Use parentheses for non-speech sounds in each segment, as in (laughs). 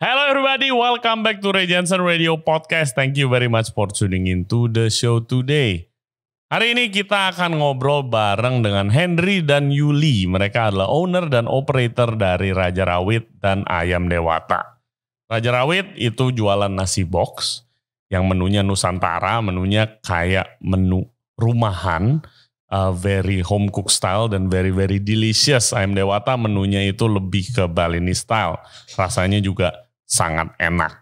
Hello everybody, welcome back to Ray Jensen Radio Podcast. Thank you very much for tuning in to the show today. Hari ini kita akan ngobrol bareng dengan Henry dan Yuli. Mereka adalah owner dan operator dari Raja Rawit dan Ayam Dewata. Raja Rawit itu jualan nasi box yang menunya Nusantara, menunya kayak menu rumahan, uh, very home cook style dan very very delicious. Ayam Dewata menunya itu lebih ke Balinese style. Rasanya juga sangat enak.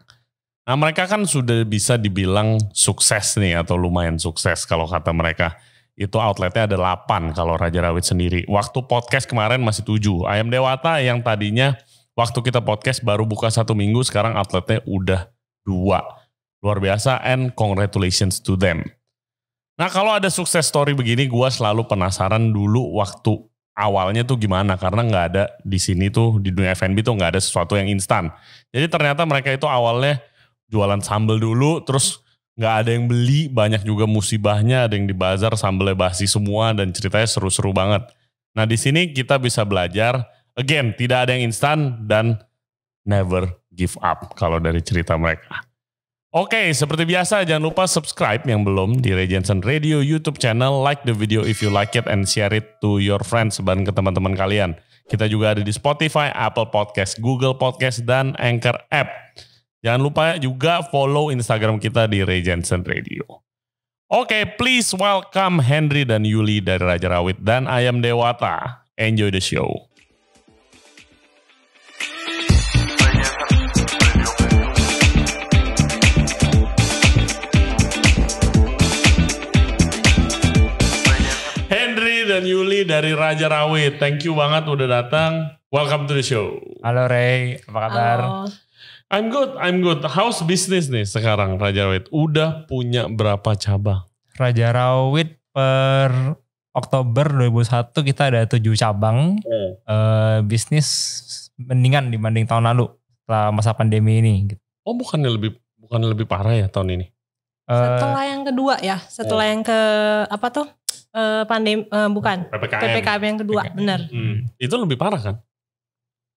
Nah mereka kan sudah bisa dibilang sukses nih atau lumayan sukses kalau kata mereka. Itu outletnya ada 8 kalau Raja Rawit sendiri. Waktu podcast kemarin masih 7. Ayam Dewata yang tadinya waktu kita podcast baru buka satu minggu sekarang outletnya udah dua. Luar biasa and congratulations to them. Nah kalau ada sukses story begini gue selalu penasaran dulu waktu awalnya tuh gimana karena nggak ada di sini tuh di dunia F&B tuh nggak ada sesuatu yang instan. Jadi ternyata mereka itu awalnya jualan sambel dulu terus nggak ada yang beli banyak juga musibahnya ada yang di bazar sambelnya basi semua dan ceritanya seru-seru banget. Nah di sini kita bisa belajar again tidak ada yang instan dan never give up kalau dari cerita mereka. Oke, okay, seperti biasa jangan lupa subscribe yang belum di Regensen Radio YouTube channel, like the video if you like it and share it to your friends dan ke teman-teman kalian. Kita juga ada di Spotify, Apple Podcast, Google Podcast dan Anchor App. Jangan lupa juga follow Instagram kita di Regensen Radio. Oke, okay, please welcome Henry dan Yuli dari Raja Rawit dan Ayam Dewata. Enjoy the show. dari Raja Rawit. Thank you banget udah datang. Welcome to the show. Halo Ray, apa kabar? Halo. I'm good, I'm good. House business nih sekarang Raja Rawit? Udah punya berapa cabang? Raja Rawit per Oktober 2001 kita ada tujuh cabang. Oh. Uh, bisnis mendingan dibanding tahun lalu setelah masa pandemi ini. Oh bukannya lebih bukan lebih parah ya tahun ini? Eh, setelah yang kedua ya, setelah oh. yang ke apa tuh? uh, eh, pandemi uh, eh, bukan PPKM. PPKM yang kedua, PPKM. benar. Hmm. Itu lebih parah kan?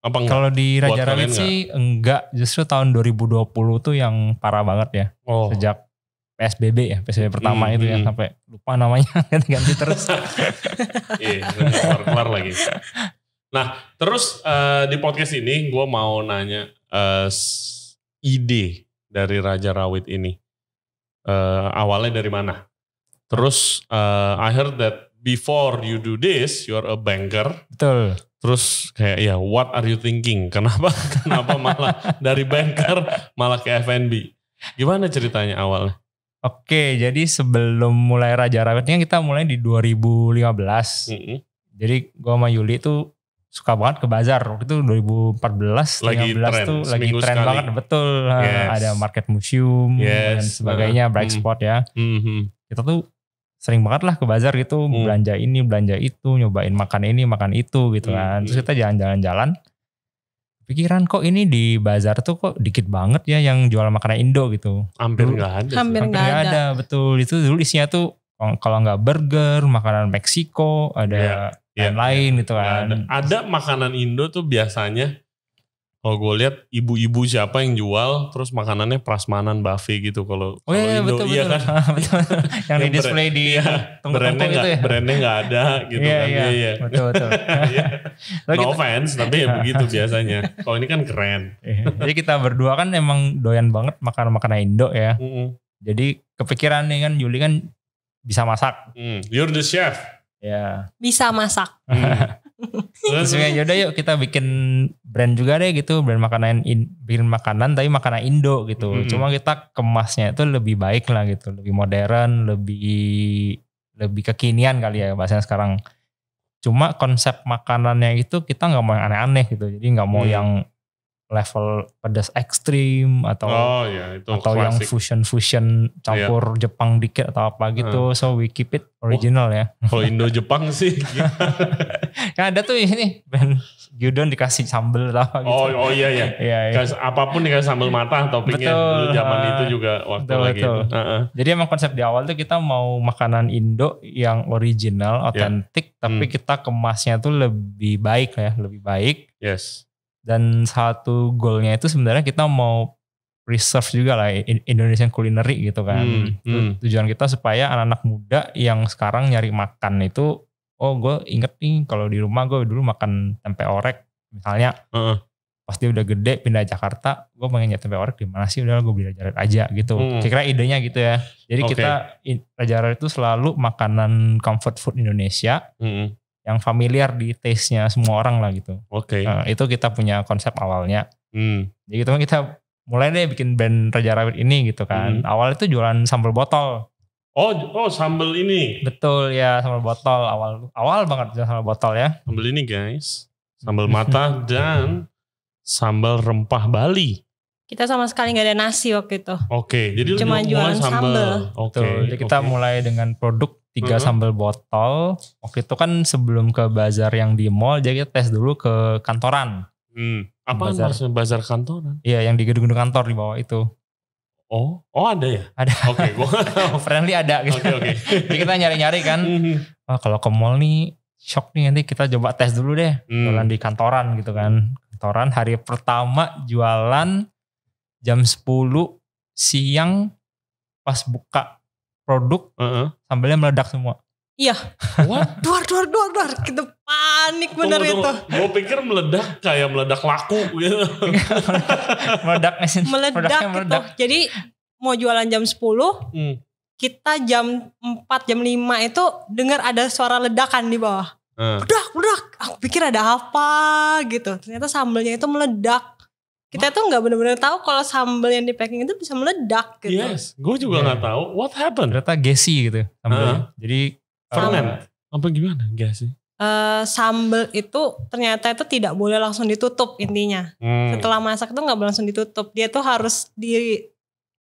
Apa Kalau di Raja Rabbit sih enggak, justru tahun 2020 tuh yang parah banget ya. Oh. Sejak PSBB ya, PSBB pertama hmm, itu ya, hmm. ya sampai lupa namanya (laughs) ganti-ganti terus. (laughs) Iya, keluar lagi. Nah, terus uh, di podcast ini gue mau nanya uh, ide dari Raja Rawit ini. Uh, awalnya dari mana? Terus uh, I heard that before you do this, you're a banker. Betul. Terus kayak ya what are you thinking? Kenapa (laughs) kenapa malah dari banker malah ke F&B? Gimana ceritanya awalnya? Oke, jadi sebelum mulai Raja ini kita mulai di 2015. Mm -hmm. Jadi gua sama Yuli itu suka banget ke bazar. Waktu itu 2014, lagi 2015 tuh lagi tren sekali. banget betul. Eh, yes. Ada market museum yes. dan sebagainya, nah. bright mm. spot ya. Mm -hmm. Kita tuh sering banget lah ke bazar gitu hmm. belanja ini belanja itu nyobain makan ini makan itu gitu hmm, kan terus hmm. kita jalan-jalan-jalan pikiran kok ini di bazar tuh kok dikit banget ya yang jual makanan Indo gitu hampir nggak ada hampir nggak ada. ada betul itu dulu isinya tuh kalau nggak burger makanan Meksiko ada yeah. Iya, lain-lain iya. gitu kan ada, ada makanan Indo tuh biasanya kalau gue lihat ibu-ibu siapa yang jual terus makanannya prasmanan buffet gitu kalau oh, iya, iya, Indo betul, iya betul. kan (laughs) ah, yang, yang di display di iya, brandnya gitu nggak ya? brandnya nggak ada gitu iya, kan iya, iya. iya. betul betul (laughs) iya. no offense tapi ya begitu biasanya kalau ini kan keren jadi kita berdua kan emang doyan banget makan makanan Indo ya mm -hmm. jadi kepikiran nih kan Yuli kan bisa masak mm. you're the chef ya yeah. bisa masak mm. (laughs) Terus yaudah yuk kita bikin brand juga deh gitu, brand makanan in, bikin makanan tapi makanan Indo gitu. Mm -hmm. Cuma kita kemasnya itu lebih baik lah gitu, lebih modern, lebih lebih kekinian kali ya bahasanya sekarang. Cuma konsep makanannya itu kita nggak mau yang aneh-aneh gitu. Jadi nggak mau mm. yang level pedas ekstrim atau oh, yeah, itu atau klasik. yang fusion fusion iya. campur yeah. Jepang dikit atau apa gitu hmm. so we keep it original ya. oh, ya kalau Indo Jepang (laughs) sih kan ada tuh ini band gyudon dikasih sambel apa gitu oh oh iya iya, (laughs) iya, iya. apapun dikasih sambel mata atau betul, dulu zaman uh, itu juga waktu betul, lagi betul. Uh -uh. jadi emang konsep di awal tuh kita mau makanan Indo yang original iya. otentik yeah. tapi hmm. kita kemasnya tuh lebih baik ya lebih baik yes dan satu goalnya itu sebenarnya kita mau preserve juga lah Indonesian culinary gitu kan hmm, hmm. tujuan kita supaya anak-anak muda yang sekarang nyari makan itu oh gue inget nih kalau di rumah gue dulu makan tempe orek misalnya uh -uh. pas udah gede pindah Jakarta gue pengen nyari tempe orek di mana sih udah gue belajar aja gitu hmm. kira-kira idenya gitu ya jadi okay. kita Raja itu selalu makanan comfort food Indonesia hmm yang familiar di taste-nya semua orang lah gitu. Oke. Okay. Nah, itu kita punya konsep awalnya. Hmm. Jadi gitu kan kita mulai deh bikin band Raja Rabbit ini gitu kan. Hmm. Awal itu jualan sambal botol. Oh, oh sambal ini. Betul ya, sambal botol awal awal banget jualan sambal botol ya. Sambal ini guys, sambal mata (laughs) dan sambal rempah Bali. Kita sama sekali nggak ada nasi waktu itu. Oke, okay, jadi cuma jualan sambal. sambal. Oke. Okay, jadi kita okay. mulai dengan produk tiga hmm. sambal botol. Waktu itu kan sebelum ke bazar yang di mall, jadi kita tes dulu ke kantoran. Hmm. Apa bazar. bazar kantoran? Iya, yang di gedung-gedung kantor di bawah itu. Oh, oh ada ya? Ada. Oke, okay. (laughs) friendly ada gitu. Oke, okay, oke. Okay. (laughs) jadi kita nyari-nyari kan. Mm-hmm. Wah, oh, kalau ke mall nih shock nih nanti kita coba tes dulu deh. Hmm. Jualan di kantoran gitu kan. Kantoran hari pertama jualan jam 10 siang pas buka produk uh -uh. sambalnya meledak semua. Iya. What? (laughs) Duar, duar, duar, duar. Kita panik bener itu. Gue pikir meledak kayak meledak laku (laughs) gitu. meledak mesin. Meledak, gitu. Jadi mau jualan jam 10, hmm. kita jam 4, jam 5 itu dengar ada suara ledakan di bawah. Hmm. udah. ledak. Aku pikir ada apa gitu. Ternyata sambelnya itu meledak. Kita tuh nggak benar-benar tahu kalau sambal yang di packing itu bisa meledak gitu. Yes, gue juga iya. nggak yeah. tahu. What happened? Ternyata gesi gitu ya, sambelnya. Uh, Jadi ferment. apa gimana gesi? Uh, sambal itu ternyata itu tidak boleh langsung ditutup intinya. Hmm. Setelah masak tuh nggak langsung ditutup. Dia tuh harus di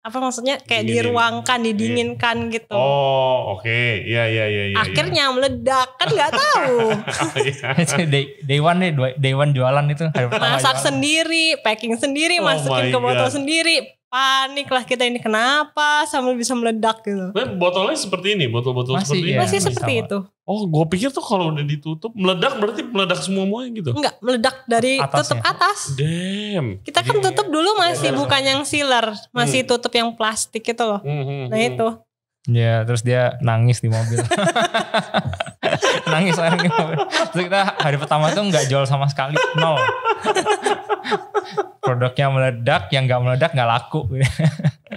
apa maksudnya kayak Dingin. diruangkan, iya. didinginkan Dingin. gitu. Oh, oke. Okay. Iya, iya, iya, iya. Akhirnya ya. meledak kan nggak (laughs) tahu. Iya. (laughs) day, day one nih, day one jualan itu. Masak sendiri, packing sendiri, oh masukin ke botol sendiri, panik lah kita ini kenapa sambil bisa meledak gitu. Kan botolnya seperti ini, botol-botol seperti iya, ini. Ya, masih, seperti sama. itu. Oh, gue pikir tuh kalau udah ditutup meledak berarti meledak semua muanya gitu. Enggak, meledak dari Atasnya. tutup atas. Damn. Kita kan tutup dulu masih yeah. bukan yang sealer, masih hmm. tutup yang plastik itu loh. Hmm, hmm, nah hmm. itu. Ya, terus dia nangis di mobil. (laughs) (laughs) nangis air terus kita hari pertama tuh nggak jual sama sekali nol produknya meledak yang nggak meledak nggak laku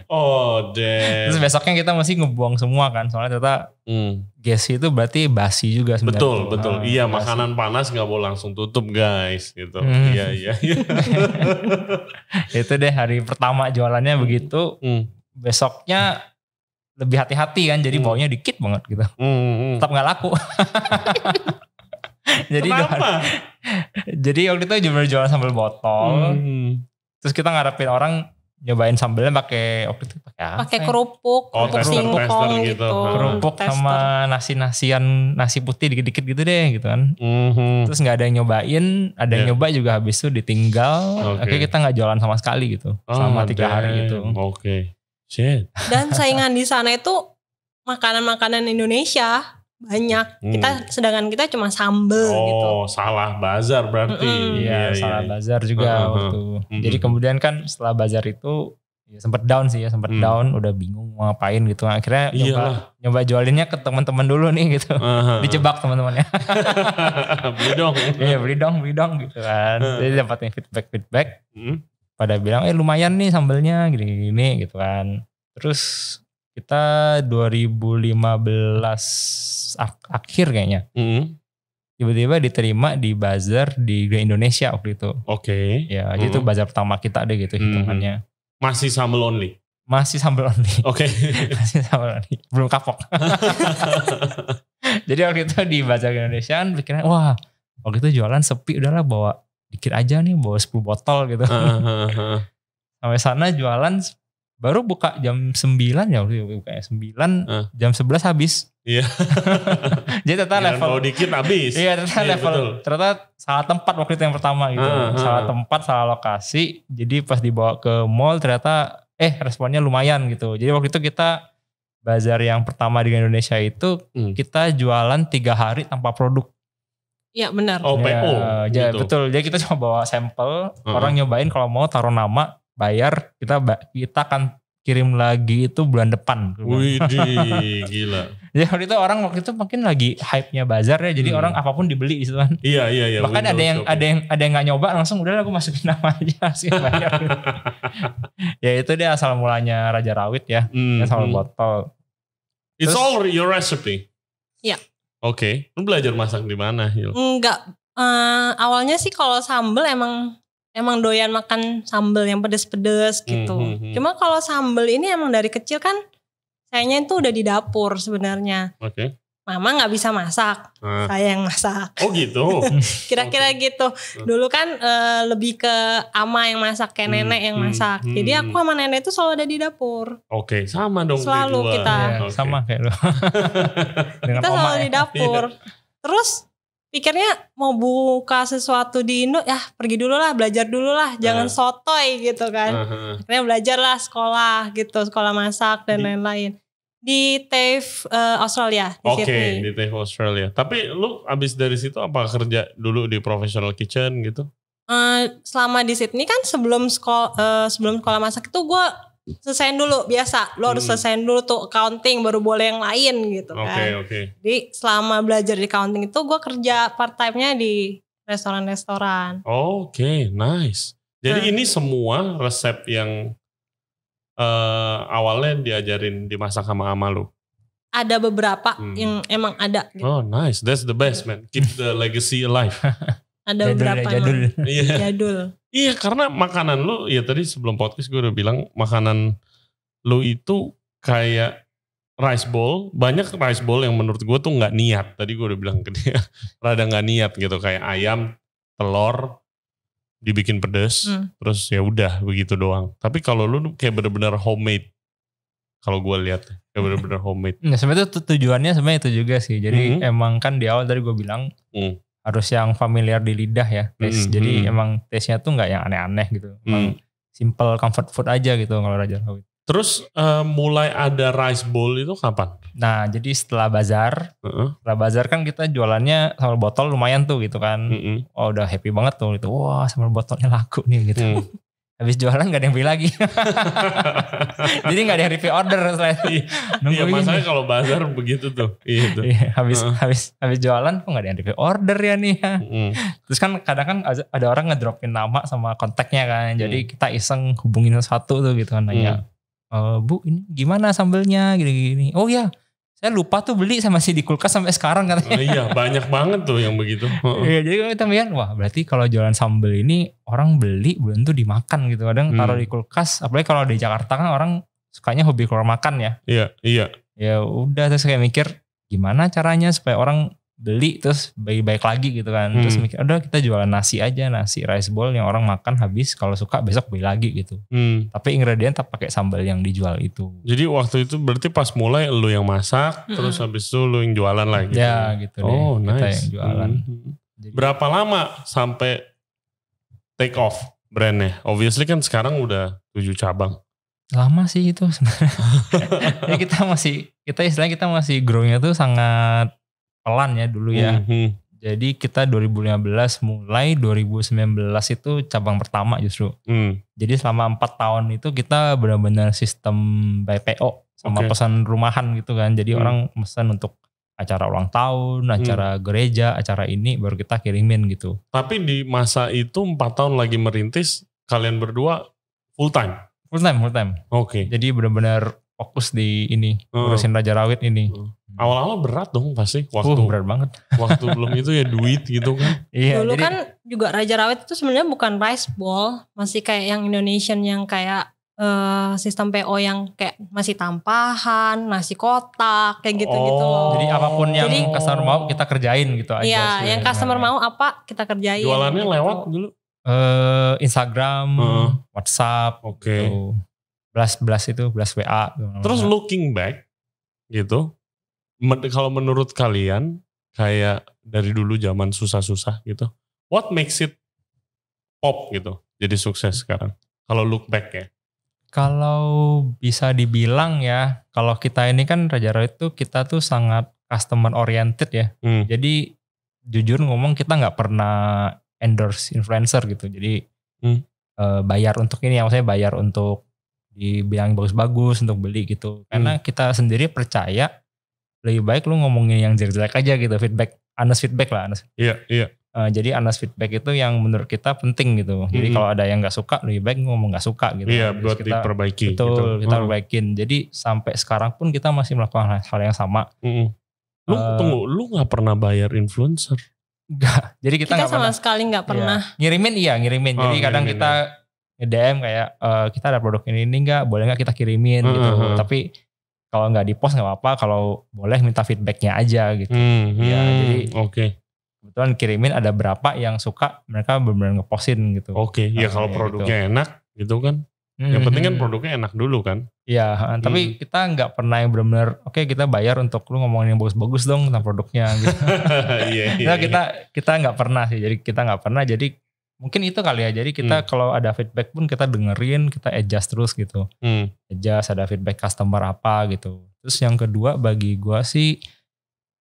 oh deh terus besoknya kita masih ngebuang semua kan soalnya ternyata hmm. gas itu berarti basi juga sebenarnya betul betul nah, iya basi. makanan panas nggak boleh langsung tutup guys gitu hmm. iya iya, iya. (laughs) itu deh hari pertama jualannya hmm. begitu hmm. besoknya lebih hati-hati kan jadi hmm. baunya dikit banget gitu hmm, hmm. hmm. tetap nggak laku (laughs) jadi jualan, jadi waktu itu jual jualan sambal botol hmm. terus kita ngarepin orang nyobain sambelnya pakai waktu itu pakai pakai ya? kerupuk oh, kerupuk singkong gitu, gitu. kerupuk tester. sama nasi nasian nasi putih dikit dikit gitu deh gitu kan mm-hmm. terus nggak ada yang nyobain ada yeah. yang iya. nyoba juga habis itu ditinggal okay. akhirnya kita nggak jualan sama sekali gitu oh, selama tiga hari gitu oke okay. Shit. Dan saingan di sana itu makanan-makanan Indonesia banyak. Hmm. Kita sedangkan kita cuma sambel oh, gitu. Oh, salah bazar berarti. Mm Iya, salah iya. bazar juga uh -huh. waktu. Uh -huh. Jadi kemudian kan setelah bazar itu ya sempat down sih ya sempat hmm. down udah bingung mau ngapain gitu akhirnya Iyalah. nyoba nyoba jualinnya ke teman-teman dulu nih gitu uh-huh. dicebak teman-temannya (laughs) beli dong iya beli dong beli dong gitu kan uh-huh. jadi dapatnya feedback feedback -huh pada bilang eh lumayan nih sambelnya gini-gini gitu kan terus kita 2015 ak akhir kayaknya mm -hmm. tiba-tiba diterima di bazar di Grand Indonesia waktu itu oke okay. ya mm -hmm. itu mm-hmm. bazar pertama kita deh gitu mm-hmm. hitungannya mm -hmm. masih sambel only masih sambel only. (laughs) Oke. Okay. (laughs) masih sambel only. Belum kapok. (laughs) Jadi waktu itu di Bazar Grand Indonesia pikirnya, wah waktu itu jualan sepi udahlah bawa dikit aja nih bawa 10 botol gitu. Uh, uh, uh. Sampai sana jualan baru buka jam 9 ya buka 9 ya, uh. jam 11 habis. Iya. (laughs) Jadi ternyata Jangan level dikit habis. Iya, ternyata iya, level betul. ternyata salah tempat waktu itu yang pertama gitu. Uh, uh, salah tempat, salah lokasi. Jadi pas dibawa ke mall ternyata eh responnya lumayan gitu. Jadi waktu itu kita bazar yang pertama di Indonesia itu hmm. kita jualan tiga hari tanpa produk. Iya benar. Oh, PO. Ya, gitu. betul. Jadi kita cuma bawa sampel, hmm. orang nyobain kalau mau taruh nama, bayar, kita kita akan kirim lagi itu bulan depan. Wih, gila. (laughs) Jadi waktu itu orang waktu itu mungkin lagi hype-nya bazar ya, jadi hmm. orang apapun dibeli di kan. Iya, iya, iya. Bahkan ada yang shopping. ada yang ada yang nggak nyoba langsung udah lah aku masukin (laughs) nama aja sih bayar. (laughs) ya itu dia asal mulanya Raja Rawit ya, hmm. asal hmm. botol. Terus, It's all your recipe. Iya. Oke, okay. lu belajar masak di mana, Enggak, uh, awalnya sih kalau sambel emang emang doyan makan sambel yang pedes-pedes hmm, gitu. Mm Cuma kalau sambel ini emang dari kecil kan sayangnya itu udah di dapur sebenarnya. Oke. Okay mama nggak bisa masak, hmm. saya yang masak. Oh gitu. (laughs) Kira-kira okay. gitu. Dulu kan uh, lebih ke ama yang masak, kayak hmm. nenek yang hmm, masak. Hmm. Jadi aku sama nenek itu selalu ada di dapur. Oke, okay. sama dong. Selalu kita. Ya, okay. Sama kayak lo. (laughs) kita selalu ya. di dapur. Terus pikirnya mau buka sesuatu di Indo ya pergi dulu lah belajar dulu lah jangan uh. sotoy gitu kan uh ah, -huh. belajar lah sekolah gitu sekolah masak dan lain-lain di TAFE uh, Australia Oke, okay, di TAFE Australia. Tapi lu abis dari situ apa kerja dulu di professional kitchen gitu? Uh, selama di Sydney kan sebelum sekolah eh, uh, sebelum sekolah masak itu gue selesaiin dulu biasa lo harus hmm. selesaiin dulu tuh accounting baru boleh yang lain gitu okay, kan. Oke oke. Di Jadi selama belajar di accounting itu gue kerja part time nya di restoran-restoran. Oke okay, nice. Jadi hmm. ini semua resep yang uh, awalnya diajarin dimasak sama ama lu? Ada beberapa hmm. yang emang ada. Gitu. Oh nice, that's the best man. Keep the legacy alive. (laughs) ada jadul ya, beberapa ya, jadul. Iya. jadul. Iya karena makanan lu ya tadi sebelum podcast gue udah bilang makanan lu itu kayak rice bowl banyak rice bowl yang menurut gue tuh nggak niat tadi gue udah bilang ke dia (laughs) rada nggak niat gitu kayak ayam telur dibikin pedes hmm. terus ya udah begitu doang tapi kalau lu kayak bener-bener homemade kalau gue lihat kayak bener-bener (laughs) homemade nah sebenarnya tujuannya sebenarnya itu juga sih jadi hmm. emang kan di awal tadi gue bilang hmm. harus yang familiar di lidah ya taste. Hmm. jadi hmm. emang taste-nya tuh nggak yang aneh-aneh gitu emang hmm. simple comfort food aja gitu kalau raja Terus uh, mulai ada rice bowl itu kapan? Nah, jadi setelah bazar, uh-uh. setelah bazar kan kita jualannya sambal botol lumayan tuh gitu kan. Uh-uh. Oh, udah happy banget tuh gitu. Wah, sambal botolnya laku nih gitu. Uh. (laughs) Habis jualan gak ada yang beli lagi. (laughs) jadi gak ada yang review order selain iya, nungguin. Iya, masalahnya kalau bazar begitu tuh. Iya, gitu. habis uh. habis habis jualan kok gak ada yang review order ya nih. Uh. Terus kan kadang kan ada orang ngedropin nama sama kontaknya kan. Jadi uh. kita iseng hubungin satu tuh gitu kan nanya. Uh e, bu ini gimana sambelnya gini-gini oh ya saya lupa tuh beli saya masih di kulkas sampai sekarang katanya oh, iya banyak banget tuh yang begitu iya jadi kita melihat wah berarti kalau jualan sambel ini orang beli belum tuh dimakan gitu kadang hmm. taruh di kulkas apalagi kalau di Jakarta kan orang sukanya hobi keluar makan ya iya iya ya udah saya kayak mikir gimana caranya supaya orang beli terus baik-baik lagi gitu kan hmm. terus mikir udah kita jualan nasi aja nasi rice bowl yang orang makan habis kalau suka besok beli lagi gitu hmm. tapi ingredient tak pakai sambal yang dijual itu jadi waktu itu berarti pas mulai lu yang masak hmm. terus habis itu lu yang jualan lagi ya gitu oh, nice. kita yang jualan hmm, hmm. jadi, berapa lama sampai take off brandnya obviously kan sekarang udah tujuh cabang lama sih itu sebenarnya (laughs) ya kita masih kita istilahnya kita masih grownya tuh sangat pelan ya dulu ya. Mm-hmm. Jadi kita 2015 mulai 2019 itu cabang pertama justru. Mm. Jadi selama empat tahun itu kita benar-benar sistem BPO sama okay. pesan rumahan gitu kan. Jadi mm. orang pesan untuk acara ulang tahun, hmm. acara hmm. gereja, acara ini baru kita kirimin gitu. Tapi di masa itu empat tahun lagi merintis, kalian berdua full time? Full time, full time. Oke. Okay. Jadi benar-benar fokus di ini hmm. ngurusin raja rawit ini. Hmm. Awal-awal berat dong pasti waktu uh, berat banget. (laughs) Waktu belum itu ya duit gitu kan. Iya. Dulu jadi, kan juga raja rawit itu sebenarnya bukan rice ball, masih kayak yang Indonesian yang kayak uh, sistem PO yang kayak masih tampahan, nasi kotak, kayak gitu-gitu oh, loh. Jadi apapun yang jadi, customer mau kita kerjain gitu aja. Iya, yang customer mau apa kita kerjain. Jualannya gitu. lewat dulu? Uh, Instagram, hmm. WhatsApp. Oke. Okay. Gitu belas-belas itu, belas WA. Terus looking back gitu, men kalau menurut kalian kayak dari dulu zaman susah-susah gitu, what makes it pop gitu, jadi sukses sekarang? Kalau look back ya. Kalau bisa dibilang ya, kalau kita ini kan Raja raja itu kita tuh sangat customer oriented ya. Hmm. Jadi jujur ngomong kita nggak pernah endorse influencer gitu. Jadi hmm. e, bayar untuk ini yang saya bayar untuk dibilang bagus-bagus untuk beli gitu karena hmm. kita sendiri percaya lebih baik lu ngomongin yang jelek-jelek aja gitu feedback anas feedback lah anas iya iya uh, jadi anas feedback itu yang menurut kita penting gitu jadi hmm. kalau ada yang nggak suka lebih baik ngomong nggak suka gitu iya buat kita, diperbaiki betul gitu. kita hmm. perbaikin jadi sampai sekarang pun kita masih melakukan hal yang sama hmm. lu uh, tunggu lu nggak pernah bayar influencer Enggak. (laughs) Jadi kita, kita sama pernah, sekali nggak iya. pernah. Iya. Ngirimin iya, ngirimin. Oh, Jadi ngirimin, kadang kita iya. DM kayak e, kita ada produk ini ini nggak boleh nggak kita kirimin hmm gitu hmm, hmm. tapi kalau nggak di post nggak apa-apa kalau boleh minta feedbacknya aja gitu mm-hmm. ya jadi oke okay. kebetulan kirimin ada berapa yang suka mereka benar-benar ngepostin gitu oke okay. ya kalau iya, produknya gitu. enak gitu kan hmm yang penting kan produknya enak dulu kan Iya, hmm. tapi kita nggak pernah yang benar-benar oke okay, kita bayar untuk lu ngomongin yang bagus-bagus dong tentang produknya. Gitu. yeah, yeah, nah, kita kita nggak pernah sih, jadi kita nggak pernah. Jadi mungkin itu kali ya jadi kita hmm. kalau ada feedback pun kita dengerin kita adjust terus gitu hmm. adjust ada feedback customer apa gitu terus yang kedua bagi gua sih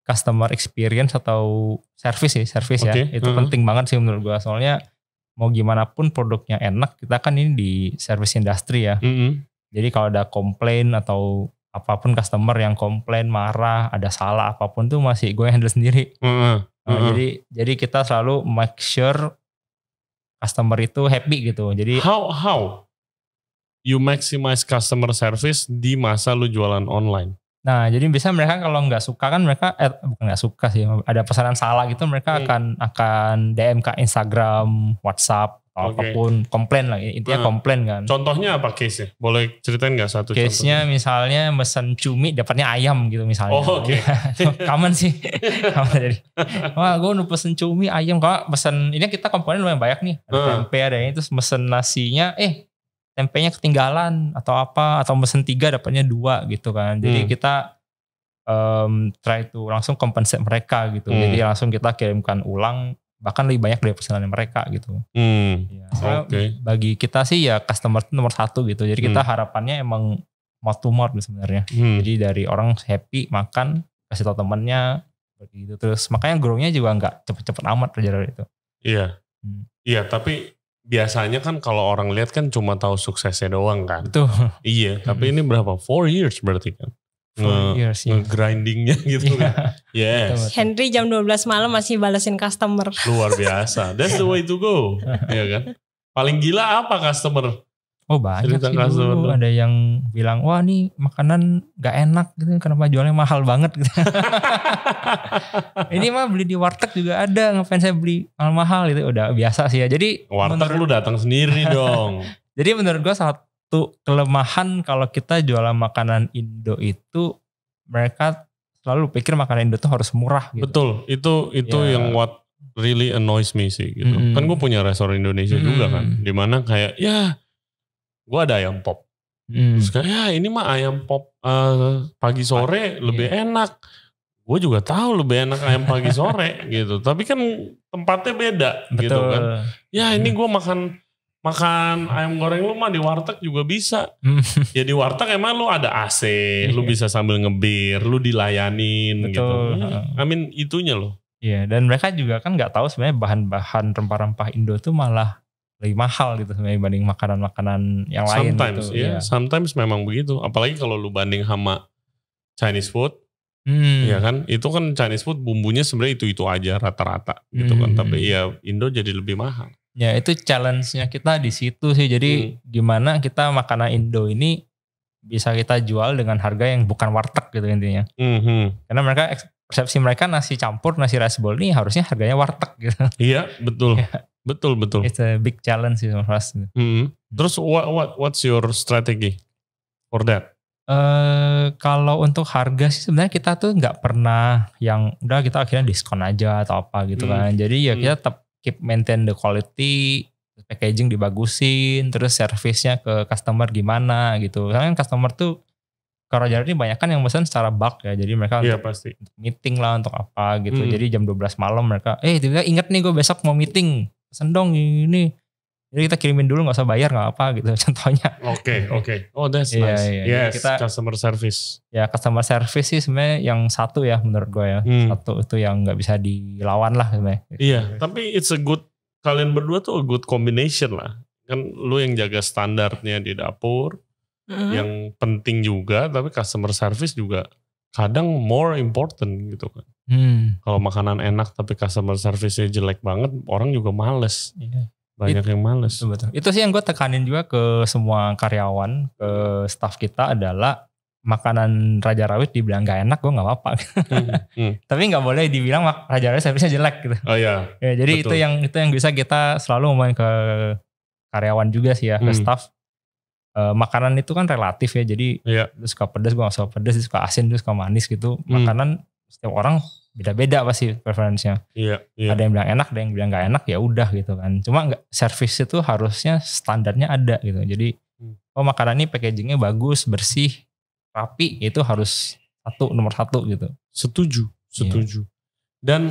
customer experience atau service sih service okay. ya itu hmm. penting banget sih menurut gua soalnya mau gimana pun produknya enak kita kan ini di service industry ya -hmm. jadi kalau ada komplain atau apapun customer yang komplain marah ada salah apapun tuh masih gue handle sendiri -hmm. nah, mm jadi jadi kita selalu make sure customer itu happy gitu. Jadi how how you maximize customer service di masa lu jualan online? Nah, jadi bisa mereka kalau nggak suka kan mereka eh, bukan nggak suka sih, ada pesanan salah gitu mereka hmm. akan akan DM ke Instagram, WhatsApp apapun okay. komplain lah intinya nah, komplain kan contohnya apa case nya boleh ceritain nggak satu case nya misalnya mesen cumi dapatnya ayam gitu misalnya oh, oke iya. (laughs) okay. kaman sih kaman (laughs) jadi wah gue udah pesen cumi ayam kok pesen ini kita komponen lumayan banyak nih ada hmm. tempe ada ini terus mesen nasinya eh tempenya ketinggalan atau apa atau mesen tiga dapatnya dua gitu kan jadi hmm. kita um, try to langsung compensate mereka gitu. Hmm. Jadi langsung kita kirimkan ulang bahkan lebih banyak dari pesanan mereka gitu. Hmm. Ya, Oke. okay. bagi kita sih ya customer itu nomor satu gitu. Jadi kita hmm. harapannya emang mouth to mouth gitu sebenarnya. Hmm. Jadi dari orang happy makan kasih tau temennya begitu terus makanya grownya juga nggak cepet-cepet amat terjadi itu. Iya. Hmm. Iya tapi biasanya kan kalau orang lihat kan cuma tahu suksesnya doang kan. Betul. Iya tapi hmm. ini berapa? Four years berarti kan? nge, grindingnya (laughs) gitu kan. yeah. kan. Yes. Henry jam 12 malam masih balesin customer. Luar biasa. That's the way to go. (laughs) ya kan? Paling gila apa customer? Oh banyak sih customer dulu. Ada yang bilang, wah nih makanan gak enak gitu. Kenapa jualnya mahal banget gitu. (laughs) Ini mah beli di warteg juga ada. Ngefans saya beli mahal-mahal itu Udah biasa sih ya. Jadi. Warteg menurut, lu datang sendiri dong. Jadi menurut gue saat satu kelemahan kalau kita jualan makanan Indo itu mereka selalu pikir makanan Indo itu harus murah gitu. Betul, itu itu yeah. yang what really annoys me sih gitu. Mm. Kan gue punya restoran Indonesia mm. juga kan, dimana kayak ya gue ada ayam pop. Mm. Terus kayak ya ini mah ayam pop uh, pagi sore pagi, iya. lebih yeah. enak. Gue juga tahu lebih enak ayam pagi sore (laughs) gitu, tapi kan tempatnya beda gitu Betul. gitu kan. Ya ini mm. gue makan makan ayam goreng lu mah di warteg juga bisa. (laughs) ya di warteg emang lu ada AC, iya. lu bisa sambil ngebir, lu dilayanin gitu. Betul. gitu. I mean itunya loh. Iya, dan mereka juga kan nggak tahu sebenarnya bahan-bahan rempah-rempah Indo tuh malah lebih mahal gitu sebenarnya dibanding makanan-makanan yang lain sometimes, gitu. Sometimes ya, iya. sometimes memang begitu. Apalagi kalau lu banding sama Chinese food, Hmm. Ya kan, itu kan Chinese food bumbunya sebenarnya itu itu aja rata-rata gitu kan. hmm. kan. Tapi ya Indo jadi lebih mahal. Ya itu challenge-nya kita di situ sih. Jadi hmm. gimana kita makanan Indo ini bisa kita jual dengan harga yang bukan warteg gitu intinya. hmm Karena mereka persepsi mereka nasi campur nasi rice bowl ini harusnya harganya warteg gitu. (laughs) Iya betul. Iya. Betul betul. It's a big challenge sih mas. Mhm. Terus what, what what's your strategy for that? Uh, kalau untuk harga sih sebenarnya kita tuh nggak pernah yang udah kita akhirnya diskon aja atau apa gitu hmm. kan. Jadi ya hmm. kita tetap keep maintain the quality packaging dibagusin terus servisnya ke customer gimana gitu karena kan customer tuh kalau jadi ini banyak kan yang pesan secara bug ya jadi mereka yeah, pasti. meeting lah untuk apa gitu hmm. jadi jam 12 malam mereka eh tiba-tiba inget nih gue besok mau meeting pesan dong ini jadi kita kirimin dulu nggak usah bayar nggak apa gitu (laughs) contohnya. Oke okay, (laughs) oke. Okay. Oh that's iya, nice. Yeah, yeah. Yes. Kita, customer service. Ya customer service sih sebenarnya yang satu ya menurut gue ya. Hmm. Satu itu yang nggak bisa dilawan lah sebenarnya. Iya. Yeah, yeah, tapi it's a good kalian berdua tuh a good combination lah. Kan lu yang jaga standarnya di dapur, mm-hmm. yang penting juga, tapi customer service juga kadang more important gitu kan. Hmm. Kalau makanan enak tapi customer service-nya jelek banget, orang juga males. Yeah banyak It, yang males betul. itu sih yang gue tekanin juga ke semua karyawan ke staff kita adalah makanan raja rawit dibilang gak enak gue gak apa-apa hmm, hmm. (laughs) tapi gak boleh dibilang raja rawit servisnya jelek gitu oh iya ya jadi Betul. itu yang itu yang bisa kita selalu ngomongin ke karyawan juga sih ya hmm. ke staff e, makanan itu kan relatif ya jadi yeah. lu suka pedas gue gak suka pedas suka asin lu suka manis gitu hmm. makanan setiap orang beda-beda pasti preferensinya. Iya, iya. Ada yang bilang enak, ada yang bilang nggak enak ya udah gitu kan. Cuma nggak service itu harusnya standarnya ada gitu. Jadi hmm. oh makanan ini packagingnya bagus, bersih, rapi itu harus satu nomor satu gitu. Setuju, setuju. Iya. Dan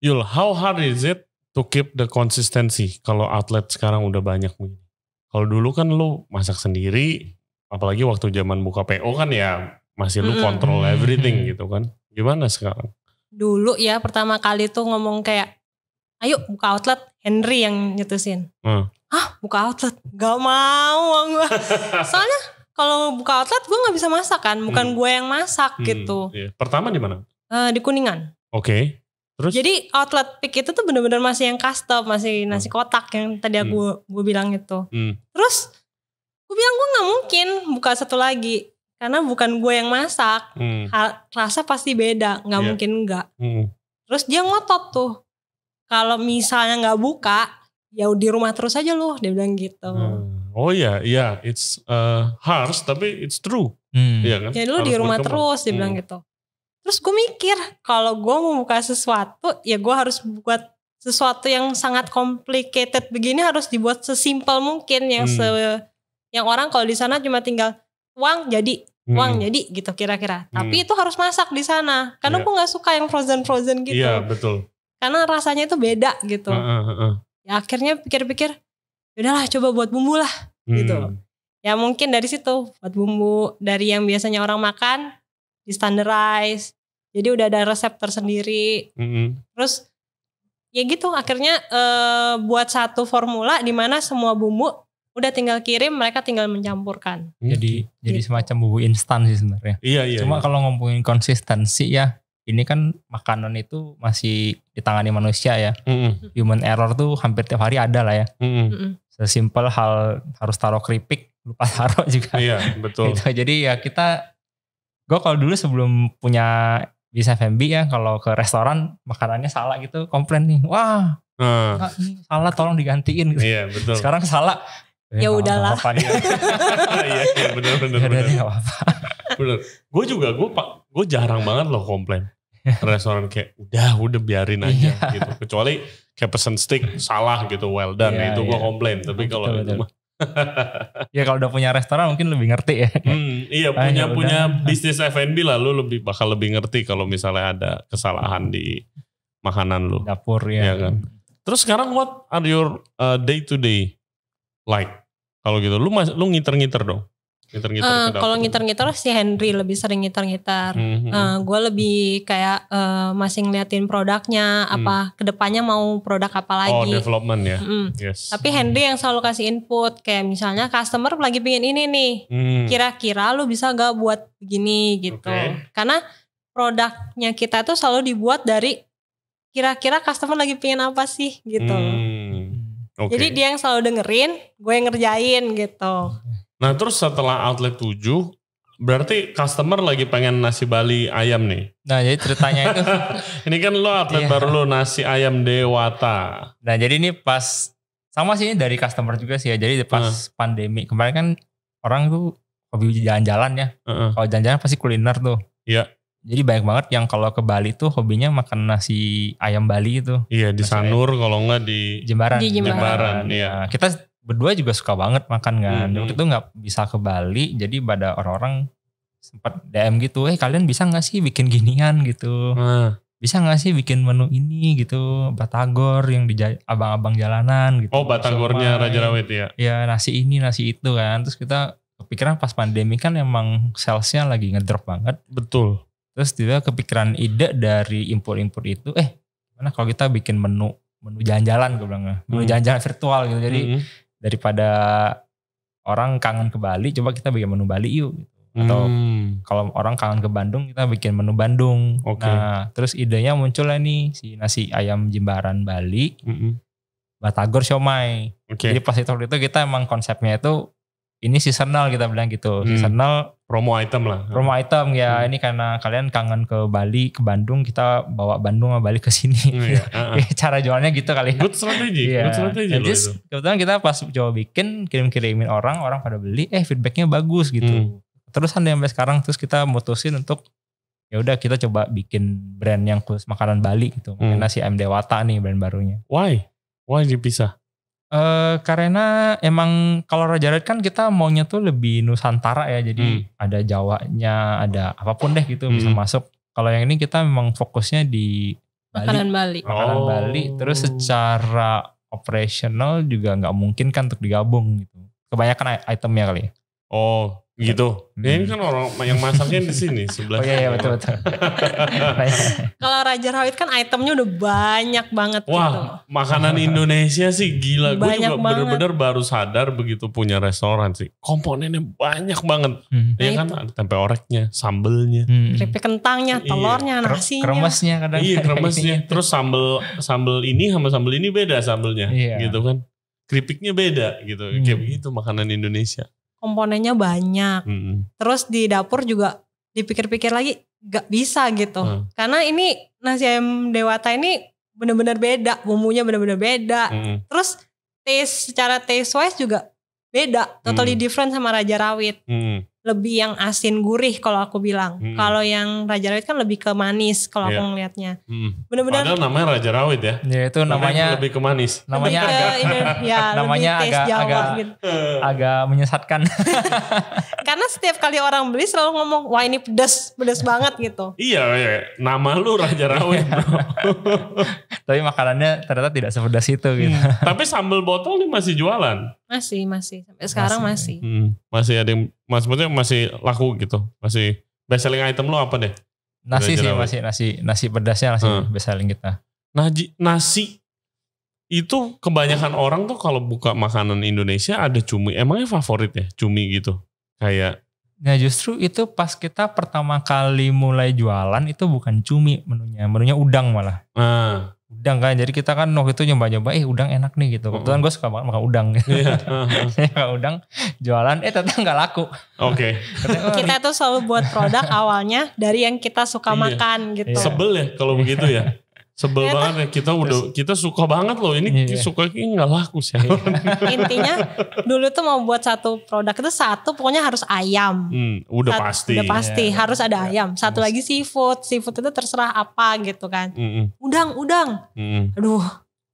Yul, how hard is it to keep the consistency kalau outlet sekarang udah banyak begini? Kalau dulu kan lu masak sendiri, apalagi waktu zaman buka PO kan ya masih lu kontrol everything gitu kan. Gimana sekarang? Dulu ya pertama kali tuh ngomong kayak ayo buka outlet Henry yang nyetusin. Hmm. Ah buka outlet? Gak mau gue. (laughs) Soalnya kalau buka outlet gue gak bisa masak kan, bukan hmm. gue yang masak hmm. gitu. Iya. Pertama di mana? Uh, di Kuningan. Oke. Okay. Terus? Jadi outlet pick itu tuh bener-bener masih yang custom, masih hmm. nasi kotak yang tadi aku hmm. gue bilang itu. Hmm. Terus gue bilang gue nggak mungkin buka satu lagi karena bukan gue yang masak hmm. rasa pasti beda nggak yeah. mungkin enggak hmm. terus dia ngotot tuh kalau misalnya nggak buka ya di rumah terus aja loh dia bilang gitu hmm. oh ya yeah, ya yeah. it's uh, harsh tapi it's true hmm. Iya kan? ya kan jadi lu di rumah berkembang. terus dia hmm. bilang gitu terus gue mikir kalau gue mau buka sesuatu ya gue harus buat sesuatu yang sangat complicated begini harus dibuat sesimpel mungkin yang hmm. se yang orang kalau di sana cuma tinggal uang jadi uang hmm. jadi gitu kira-kira. Hmm. Tapi itu harus masak di sana. Karena yeah. aku nggak suka yang frozen frozen gitu. Iya yeah, betul. Karena rasanya itu beda gitu. Uh, uh, uh. Ya akhirnya pikir-pikir, ya udahlah coba buat bumbu lah gitu. hmm. gitu. Ya mungkin dari situ buat bumbu dari yang biasanya orang makan di standarize. Jadi udah ada resep tersendiri. Hmm. Terus ya gitu akhirnya uh, buat satu formula di mana semua bumbu udah tinggal kirim mereka tinggal mencampurkan hmm. jadi gitu. jadi semacam bumbu instan sih sebenarnya iya iya cuma iya. kalau ngomongin konsistensi ya ini kan makanan itu masih ditangani manusia ya mm -hmm. human error tuh hampir tiap hari ada lah ya mm -hmm. sesimpel hal harus taruh keripik lupa (laughs) taruh juga iya betul gitu. jadi ya kita gue kalau dulu sebelum punya bisa FMB ya kalau ke restoran makanannya salah gitu komplain nih wah Nah. Salah tolong digantiin gitu. Iya, betul. Sekarang salah ya, ya udahlah. (laughs) Ah, iya, iya benar benar ya benar. apa-apa. Benar. Gue juga gue pak gue jarang banget loh komplain. Restoran kayak udah udah biarin aja iya. gitu. Kecuali kayak pesen steak salah gitu well done yeah, itu gue yeah. komplain. Tapi nah, kalau itu mah (laughs) ya kalau udah punya restoran mungkin lebih ngerti ya. Hmm, iya ah, punya ya punya bisnis F&B lah lu lebih bakal lebih ngerti kalau misalnya ada kesalahan di makanan lu. Dapur ya. ya kan. Terus sekarang what are your uh, day to day like? Kalau gitu, lu mas, lu ngiter-ngiter dong. Ngiter-ngiter. Uh, kalau ngiter-ngiter si Henry lebih sering ngiter-ngiter. Mm -hmm. uh, eh, gue lebih kayak uh, masih ngeliatin produknya, mm. apa kedepannya mau produk apa oh, lagi. Oh development ya. Mm. Yes. Tapi hmm. Henry yang selalu kasih input, kayak misalnya customer lagi pingin ini nih, hmm. kira-kira mm. lu bisa gak buat begini gitu. Okay. Karena produknya kita tuh selalu dibuat dari kira-kira customer lagi pingin apa sih gitu. Hmm. Okay. Jadi dia yang selalu dengerin, gue yang ngerjain gitu. Nah terus setelah outlet 7, berarti customer lagi pengen nasi Bali ayam nih. Nah jadi ceritanya itu. (laughs) ini kan lo outlet iya. baru lo nasi ayam Dewata. Nah jadi ini pas, sama sih dari customer juga sih ya. Jadi pas uh. pandemi, kemarin kan orang tuh hobi jalan-jalan ya. Uh -uh. Kalau jalan-jalan pasti kuliner tuh. Iya. Jadi banyak banget yang kalau ke Bali tuh hobinya makan nasi ayam Bali itu. Iya di Sanur kalau enggak di Jembaran. Di Jembaran. Jembaran nah, iya. kita berdua juga suka banget makan kan. Hmm. Waktu itu nggak bisa ke Bali jadi pada orang-orang sempat DM gitu, eh kalian bisa nggak sih bikin ginian gitu. Hmm. Bisa nggak sih bikin menu ini gitu, batagor yang di abang-abang jalanan gitu. Oh, batagornya Raja Rawit ya. Iya, nasi ini, nasi itu kan. Terus kita kepikiran pas pandemi kan emang salesnya lagi ngedrop banget. Betul. Terus dia kepikiran ide dari impor-impor itu, eh mana kalau kita bikin menu menu jalan-jalan gue bilang, ya. menu hmm. jalan-jalan virtual gitu. Jadi hmm. daripada orang kangen ke Bali, coba kita bikin menu Bali yuk. Gitu. Atau hmm. kalau orang kangen ke Bandung, kita bikin menu Bandung. Okay. Nah, terus idenya muncul nih si nasi ayam jembaran Bali, hmm. batagor siomay. Okay. Jadi pas itu itu kita emang konsepnya itu ini seasonal kita bilang gitu hmm. seasonal promo item lah promo item ya hmm. ini karena kalian kangen ke Bali ke Bandung kita bawa Bandung sama Bali ke sini hmm, iya. (laughs) cara jualnya gitu kali ya. good strategy yeah. good strategy loh kebetulan kita pas coba bikin kirim-kirimin orang orang pada beli eh feedbacknya bagus gitu hmm. terus yang sampai sekarang terus kita mutusin untuk ya udah kita coba bikin brand yang khusus makanan Bali gitu hmm. nasi ayam dewata nih brand barunya why why dipisah Uh, karena emang kalau Raja Red kan kita maunya tuh lebih Nusantara ya, jadi hmm. ada Jawanya, ada apapun deh gitu hmm. bisa masuk. Kalau yang ini kita memang fokusnya di Bali. makanan Bali, makanan oh. Bali. Terus secara operasional juga nggak mungkin kan untuk digabung gitu. Kebanyakan itemnya kali. Ya. Oh, gitu. Hmm. Ya ini kan orang yang masaknya di sini sebelah. Oh iya, iya betul betul. (laughs) Kalau Raja Rawit kan itemnya udah banyak banget gitu. Wah, gitu. makanan Indonesia sih gila. Gue juga bener-bener baru sadar begitu punya restoran sih. Komponennya banyak banget. Hmm. Ya nah, kan ada tempe oreknya, sambelnya, hmm. keripik kentangnya, iya. telurnya, iya. nasinya. Kremesnya kadang. Iya, (laughs) kremesnya. Iya. Terus sambel sambel ini sama sambel ini beda sambelnya iya. gitu kan. Keripiknya beda gitu. Hmm. Kayak begitu makanan Indonesia komponennya banyak. Hmm. Terus di dapur juga dipikir-pikir lagi gak bisa gitu. Mm. Karena ini nasi ayam dewata ini benar-benar beda, bumbunya benar-benar beda. Hmm. Terus taste secara taste wise juga beda, totally hmm. different sama raja rawit. Hmm lebih yang asin gurih kalau aku bilang. Hmm. Kalau yang Raja Rawit kan lebih ke manis kalau yeah. aku iya. ngelihatnya. Hmm. Benar-benar. Padahal namanya Raja Rawit ya. Ya itu namanya, namanya lebih ke manis. Namanya agak ya, (laughs) namanya lebih agak Jawa, agak, gitu. agak menyesatkan. (laughs) Karena setiap kali orang beli selalu ngomong, "Wah, ini pedas, pedas banget" gitu. Iya, iya, nama lu Raja Rawit, Bro. (laughs) tapi makanannya ternyata tidak sepedas itu gitu. Hmm. (laughs) tapi sambal botol ini masih jualan? Masih, masih. Sampai sekarang masih. Masih, hmm. masih ada yang maksudnya masih laku gitu. Masih best selling item lo apa deh? Nasi Udah sih masih nasi nasi pedasnya masih hmm. best selling kita. Nasi nasi itu kebanyakan hmm. orang tuh kalau buka makanan Indonesia ada cumi. Emangnya favorit ya cumi gitu? Kayak Nah justru itu pas kita pertama kali mulai jualan itu bukan cumi menunya, menunya udang malah. Nah udang kan jadi kita kan waktu itu nyoba-nyoba eh udang enak nih gitu kebetulan gue suka banget makan udang gitu yeah. saya makan udang jualan eh ternyata nggak laku oke okay. Oh, kita tuh selalu buat produk awalnya dari yang kita suka iya. makan gitu iya. sebel ya kalau begitu ya (laughs) Sebel Ternyata, kan? banget ya kita udah terus, kita suka banget loh ini iya. suka ini nggak laku sih. Iya. (laughs) Intinya dulu tuh mau buat satu produk itu satu pokoknya harus ayam. Hmm, udah satu, pasti. Udah pasti yeah. harus ada ayam. Iya. Satu Mas. lagi seafood, seafood itu terserah apa gitu kan. Mm -mm. Udang, udang. Mm -mm. Aduh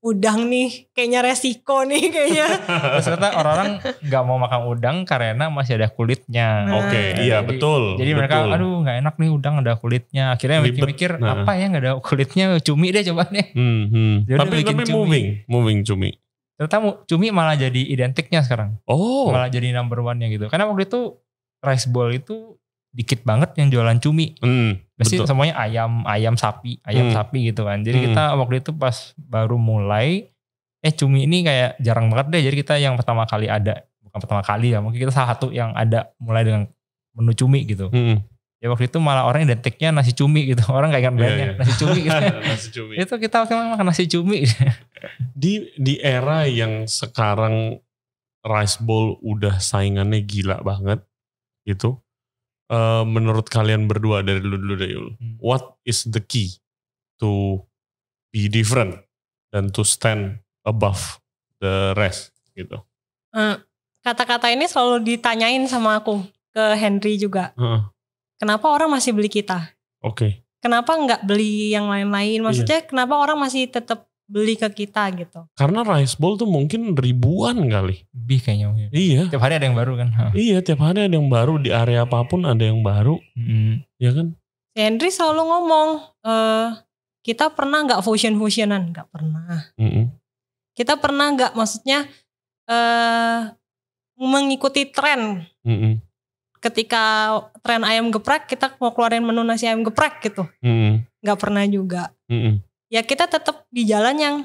udang nih kayaknya resiko nih kayaknya (laughs) terus ternyata orang-orang nggak mau makan udang karena masih ada kulitnya nah. oke okay, iya, iya jadi, betul jadi betul. mereka aduh nggak enak nih udang ada kulitnya akhirnya mikir-mikir nah. apa ya nggak ada kulitnya cumi deh coba nih. hmm, hmm. Jadi ya tapi tapi cumi. moving moving cumi ternyata cumi malah jadi identiknya sekarang oh malah jadi number one nya gitu karena waktu itu rice bowl itu dikit banget yang jualan cumi hmm pasti Betul. semuanya ayam ayam sapi ayam hmm. sapi gitu kan jadi hmm. kita waktu itu pas baru mulai eh cumi ini kayak jarang banget deh jadi kita yang pertama kali ada bukan pertama kali ya mungkin kita salah satu yang ada mulai dengan menu cumi gitu hmm. ya waktu itu malah orang detiknya nasi cumi gitu (laughs) orang kayak ingat yeah, yeah. Iya. nasi cumi gitu (laughs) nasi cumi. itu kita waktu itu makan nasi cumi (laughs) di di era yang sekarang rice bowl udah saingannya gila banget gitu Eh, menurut kalian berdua dari dulu dulu dari dulu, hmm. what is the key to be different dan to stand above the rest gitu? kata eh, kata-kata ini selalu ditanyain sama aku ke Henry juga. Uh. Kenapa orang masih beli kita? Oke. Okay. Kenapa nggak beli yang lain-lain? Iya. Maksudnya yeah. kenapa orang masih tetap beli ke kita gitu. Karena rice bowl tuh mungkin ribuan kali. Lebih kayaknya. Mungkin. Iya. Tiap hari ada yang baru kan. (laughs) Iya, tiap hari ada yang baru di area apapun ada yang baru. Hmm. Ya kan? Henry selalu ngomong, e, kita pernah nggak fusion fusionan? Nggak pernah. Mm Kita pernah nggak maksudnya eh mengikuti tren. Mm Ketika tren ayam geprek, kita mau keluarin menu nasi ayam geprek gitu. Mm Gak pernah juga. Mm ya kita tetap di jalan yang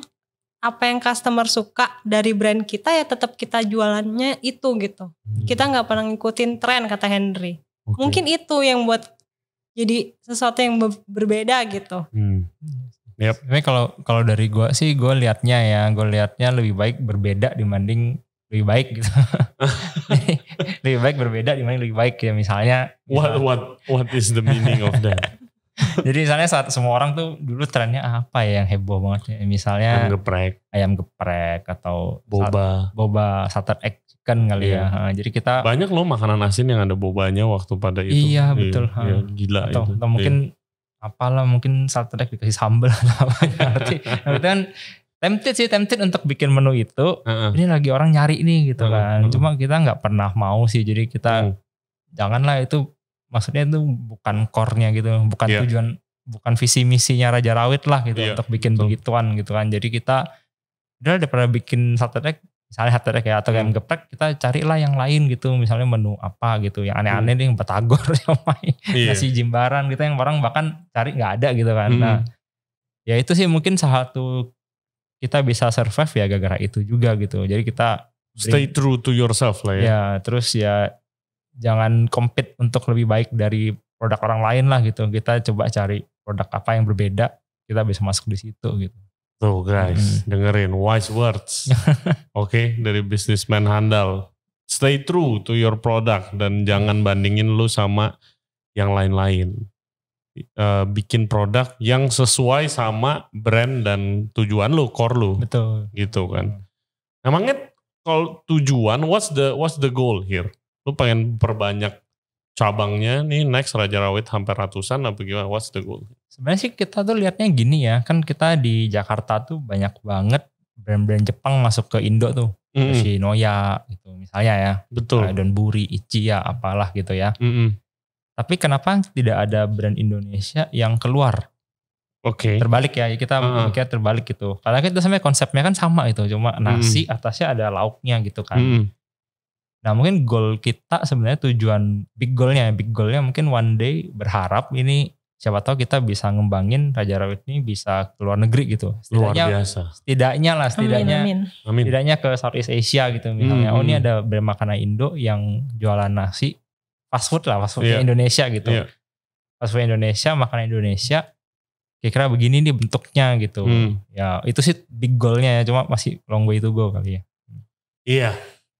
apa yang customer suka dari brand kita ya tetap kita jualannya itu gitu. Hmm. Kita nggak pernah ngikutin tren kata Henry. Okay. Mungkin itu yang buat jadi sesuatu yang berbeda gitu. Hmm. Yep. Tapi kalau kalau dari gue sih gue liatnya ya, gue liatnya lebih baik berbeda dibanding lebih baik gitu. (laughs) lebih baik berbeda dibanding lebih baik ya misalnya. What what what is the meaning of that? (laughs) Jadi misalnya saat semua orang tuh dulu trennya apa ya yang heboh banget ya? Misalnya ayam geprek, ayam geprek atau boba, sat, boba starter egg chicken kali ya. iya. ya. Jadi kita banyak loh makanan asin yang ada bobanya waktu pada itu. Iya betul. Iya, iya, gila atau, itu. Atau mungkin iya. apalah mungkin starter egg dikasih sambal (laughs) atau apa Berarti, (laughs) nah, kan tempted sih tempted untuk bikin menu itu. Uh -uh. Ini lagi orang nyari nih gitu uh -uh. kan. Uh -uh. Cuma kita nggak pernah mau sih. Jadi kita -uh. janganlah itu maksudnya itu bukan core-nya gitu bukan yeah. tujuan bukan visi misinya Raja Rawit lah gitu yeah. untuk bikin Betul. begituan gitu kan jadi kita udah daripada bikin satu deck misalnya hard ya atau game hmm. geprek kita carilah yang lain gitu misalnya menu apa gitu yang aneh-aneh hmm. nih yang batagor (laughs) yang main yeah. nasi jimbaran gitu yang orang bahkan cari nggak ada gitu kan hmm. nah ya itu sih mungkin salah satu kita bisa survive ya gara-gara itu juga gitu jadi kita stay true to yourself lah ya ya terus ya jangan compete untuk lebih baik dari produk orang lain lah gitu. Kita coba cari produk apa yang berbeda, kita bisa masuk di situ gitu. Tuh guys, hmm. dengerin wise words. (laughs) Oke, okay, dari businessman handal. Stay true to your product dan jangan bandingin lu sama yang lain-lain. Eh, bikin produk yang sesuai sama brand dan tujuan lu, core lu. Betul. Gitu kan. Hmm. Emangnya kalau tujuan what's the what's the goal here? lu pengen perbanyak cabangnya nih next Raja Rawit hampir ratusan apa gimana what's the goal? Sebenarnya sih kita tuh liatnya gini ya kan kita di Jakarta tuh banyak banget brand-brand Jepang masuk ke Indo tuh mm -hmm. si Noya gitu misalnya ya betul Donburi Ichi ya apalah gitu ya mm -hmm. tapi kenapa tidak ada brand Indonesia yang keluar Oke. Okay. Terbalik ya, kita uh-huh. terbalik gitu. Karena kita sampai konsepnya kan sama gitu, cuma mm. nasi mm. atasnya ada lauknya gitu kan. Mm. Nah mungkin goal kita sebenarnya tujuan big goalnya, big goalnya mungkin one day berharap ini siapa tahu kita bisa ngembangin Raja Rawit ini bisa ke luar negeri gitu. Setidaknya, luar biasa. Setidaknya lah, setidaknya, amin, amin. setidaknya ke Southeast Asia gitu misalnya. Hmm, oh ini hmm. ada brand makanan Indo yang jualan nasi fast food lah, fast food yeah. Indonesia gitu. Yeah. Fast food Indonesia, makanan Indonesia. Kira-kira begini nih bentuknya gitu. Hmm. Ya itu sih big goalnya ya, cuma masih long way to go kali ya. Iya,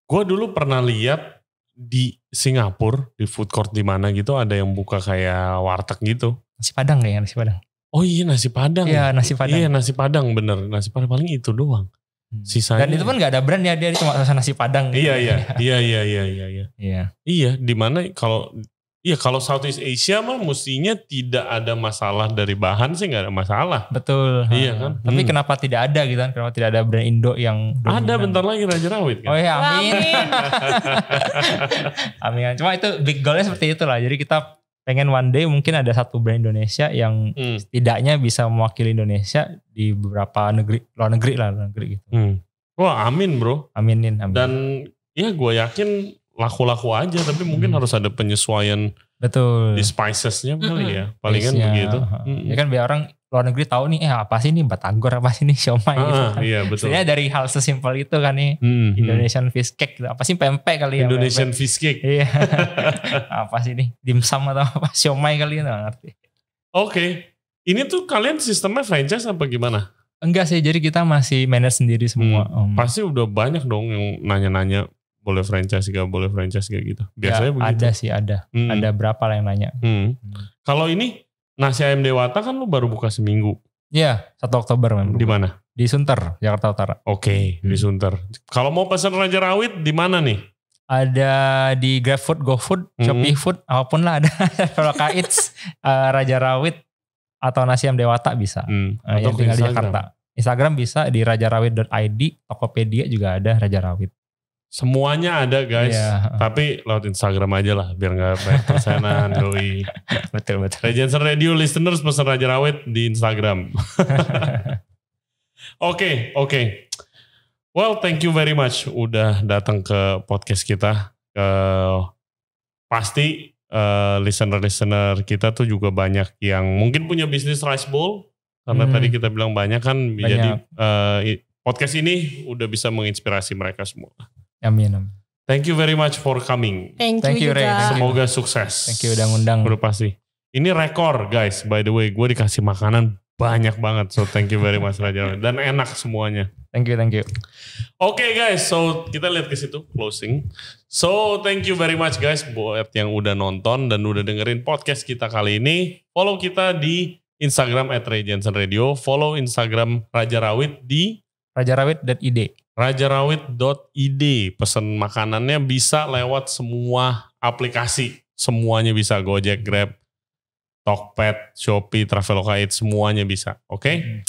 Gue dulu pernah lihat di Singapura di food court di mana gitu ada yang buka kayak warteg gitu. Nasi Padang kayaknya nasi Padang. Oh iya nasi Padang. Iya nasi Padang. Iya nasi Padang bener nasi Padang paling itu doang. Hmm. Sisanya. Dan itu pun gak ada brand ya dia cuma rasa nasi Padang. iya iya. (laughs) iya iya iya iya iya. Iya. Iya di mana kalau Iya kalau Southeast Asia mah mestinya tidak ada masalah dari bahan sih nggak ada masalah. Betul. Iya kan. Tapi hmm. kenapa tidak ada gitu kan? Kenapa tidak ada brand Indo yang dominan? Ada bentar lagi Raja Rawit kan. Oh iya amin. amin. (laughs) amin. Cuma itu big goalnya seperti itu lah. Jadi kita pengen one day mungkin ada satu brand Indonesia yang hmm. setidaknya bisa mewakili Indonesia di beberapa negeri luar negeri lah luar negeri gitu. Hmm. Wah amin bro. Aminin. Amin. Dan ya gue yakin laku-laku aja tapi mungkin hmm. harus ada penyesuaian betul di spicesnya kali mm-hmm. ya palingan yes, begitu ya. hmm ya kan biar orang luar negeri tahu nih eh apa sih nih batagor apa sih nih siomay ah, gitu kan. iya betul sebenarnya dari hal sesimpel itu kan nih hmm Indonesian fish cake gitu. apa sih pempek kali ya Indonesian fish cake iya (laughs) apa sih nih dimsum atau apa siomay kali ya ngerti oke okay. ini tuh kalian sistemnya franchise apa gimana enggak sih jadi kita masih manage sendiri semua hmm, hmm. pasti udah banyak dong yang nanya-nanya boleh franchise gak boleh franchise kayak gitu. Biasanya ya, begitu. Ada sih ada. Hmm. Ada berapa lah yang nanya. Hmm. Hmm. Kalau ini nasi ayam Dewata kan lu baru buka seminggu. Iya, satu Oktober memang. Di mana? Di Sunter, Jakarta Utara. Oke, okay, hmm. di Sunter. Kalau mau pesan Raja Rawit di mana nih? Ada di GrabFood, GoFood, mm -hmm. apapun lah ada. (laughs) kalau kait eh, Raja Rawit, atau nasi ayam Dewata bisa. Hmm. Atau eh, yang tinggal Instagram. di Jakarta. Instagram bisa di rajarawit.id, Tokopedia juga ada Raja Rawit. Semuanya ada guys, yeah. Iya, tapi lewat Instagram aja lah biar nggak banyak persenan doi. (laughs) betul betul. Regenser Radio listeners pesan Raja Rawit di Instagram. (laughs) Oke oke. Okay. Well thank you very much udah datang ke podcast kita. Uh, pasti listener eh, listener-listener kita tuh juga banyak yang mungkin punya bisnis rice bowl karena hmm. tadi kita bilang banyak kan banyak. jadi eh, uh, podcast ini udah bisa menginspirasi mereka semua. Amin. Thank you very much for coming. Thank, Thank you, Ray. Thank Semoga sukses. Thank you udah ngundang. Udah pasti. Ini rekor guys, by the way, gue dikasih makanan banyak banget. So thank you very much Raja dan enak semuanya. Thank you, thank you. Oke okay, guys, so kita lihat ke situ closing. So thank you very much guys buat yang udah nonton dan udah dengerin podcast kita kali ini. Follow kita di Instagram @rayjensenradio, follow Instagram Raja Rawit di Raja rajarawit.id. id pesan makanannya bisa lewat semua aplikasi. Semuanya bisa Gojek, Grab, Tokped, Shopee, Traveloka itu semuanya bisa. Oke? Okay? Hmm.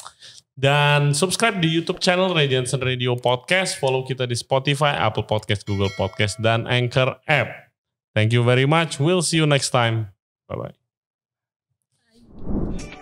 Dan subscribe di YouTube channel Ray Radio Podcast. Follow kita di Spotify, Apple Podcast, Google Podcast, dan Anchor App. Thank you very much. We'll see you next time. Bye-bye. bye bye